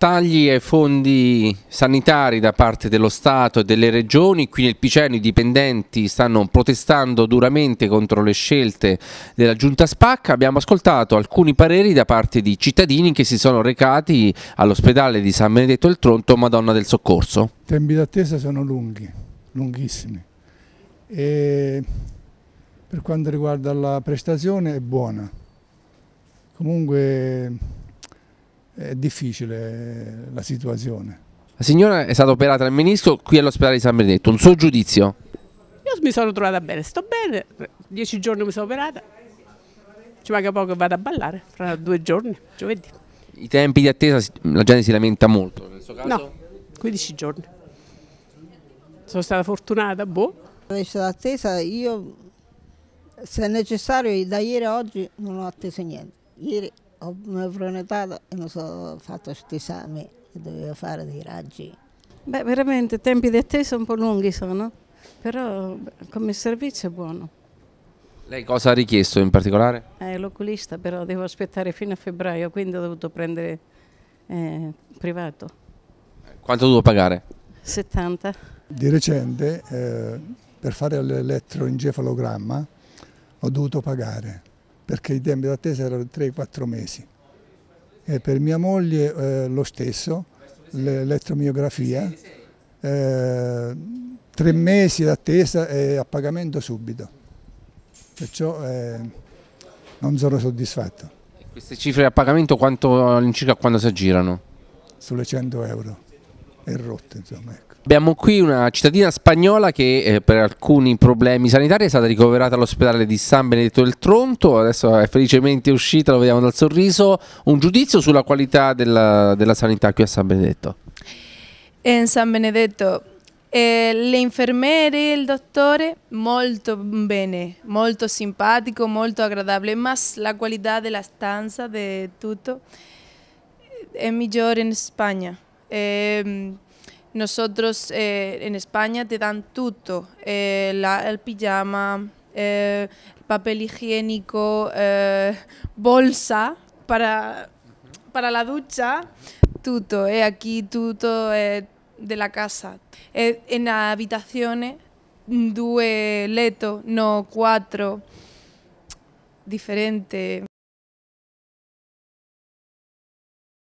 tagli ai fondi sanitari da parte dello Stato e delle regioni, qui nel Piceno i dipendenti stanno protestando duramente contro le scelte della giunta Spacca, abbiamo ascoltato alcuni pareri da parte di cittadini che si sono recati all'ospedale di San Benedetto del Tronto Madonna del Soccorso. I tempi d'attesa sono lunghi, lunghissimi e per quanto riguarda la prestazione è buona, comunque è difficile la situazione. La signora è stata operata al menisco qui all'ospedale di San Benedetto, un suo giudizio? Io mi sono trovata bene, sto bene, dieci giorni mi sono operata, ci manca poco che vado a ballare, fra due giorni, giovedì. I tempi di attesa, la gente si lamenta molto nel suo caso? No, 15 giorni. Sono stata fortunata, boh. Invece l'attesa io, se è necessario, da ieri a oggi non ho atteso niente. Ieri ho prenotato e mi sono fatto questi esami che dovevo fare dei raggi. Beh, veramente i tempi di attesa un po' lunghi sono, però come servizio è buono. Lei cosa ha richiesto in particolare? Eh, l'oculista, però devo aspettare fino a febbraio, quindi ho dovuto prendere eh, privato. Quanto ho dovuto pagare? 70. Di recente, eh, per fare l'elettroencefalogramma, ho dovuto pagare perché i tempi d'attesa erano 3-4 mesi. E per mia moglie eh, lo stesso, l'elettromiografia, eh, tre mesi d'attesa e a pagamento subito. Perciò eh, non sono soddisfatto. queste cifre a pagamento quanto all'incirca quando si aggirano? Sulle 100 euro è rotta. Insomma, ecco. Abbiamo qui una cittadina spagnola che eh, per alcuni problemi sanitari è stata ricoverata all'ospedale di San Benedetto del Tronto, adesso è felicemente uscita, lo vediamo dal sorriso. Un giudizio sulla qualità della, della sanità qui a San Benedetto? In San Benedetto eh, le infermiere, e il dottore, molto bene, molto simpatico, molto agradabile, ma la qualità della stanza, di tutto, è migliore in Spagna. Em, nosotros eh, en España te dan todo, eh, el pijama, eh, papel higiénico, bolsa para, para, la ducha, todo, aquí todo de la casa. en habitaciones, due leto, no cuatro, diferente.